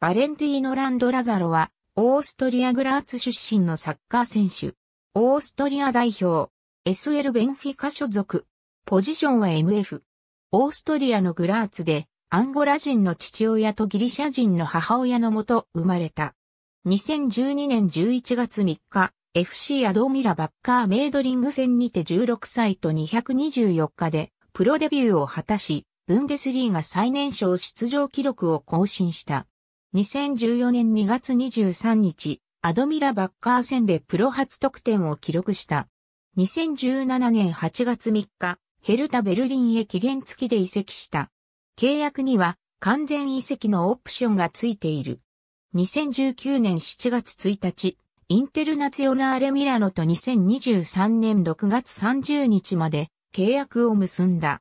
バレンティーノ・ランド・ラザロは、オーストリア・グラーツ出身のサッカー選手。オーストリア代表、SL ベンフィカ所属。ポジションは MF。オーストリアのグラーツで、アンゴラ人の父親とギリシャ人の母親のもと生まれた。2012年11月3日、FC アドーミラバッカーメイドリング戦にて16歳と224日で、プロデビューを果たし、ブンデスリーが最年少出場記録を更新した。2014年2月23日、アドミラバッカー戦でプロ初得点を記録した。2017年8月3日、ヘルタ・ベルリンへ期限付きで移籍した。契約には完全移籍のオプションが付いている。2019年7月1日、インテルナツヨナーレ・ミラノと2023年6月30日まで契約を結んだ。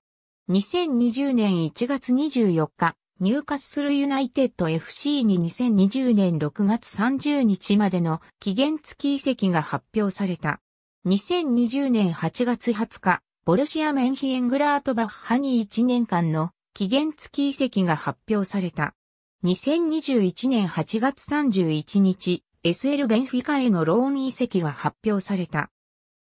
2020年1月24日、ニューカッスルユナイテッド FC に2020年6月30日までの期限付き移籍が発表された。2020年8月20日、ボルシア・メンヒエングラートバッハに1年間の期限付き移籍が発表された。2021年8月31日、SL ベンフィカへのローン移籍が発表された。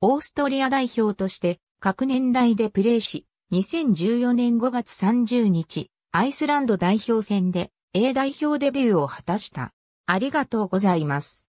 オーストリア代表として各年代でプレーし、2014年5月30日、アイスランド代表戦で A 代表デビューを果たした。ありがとうございます。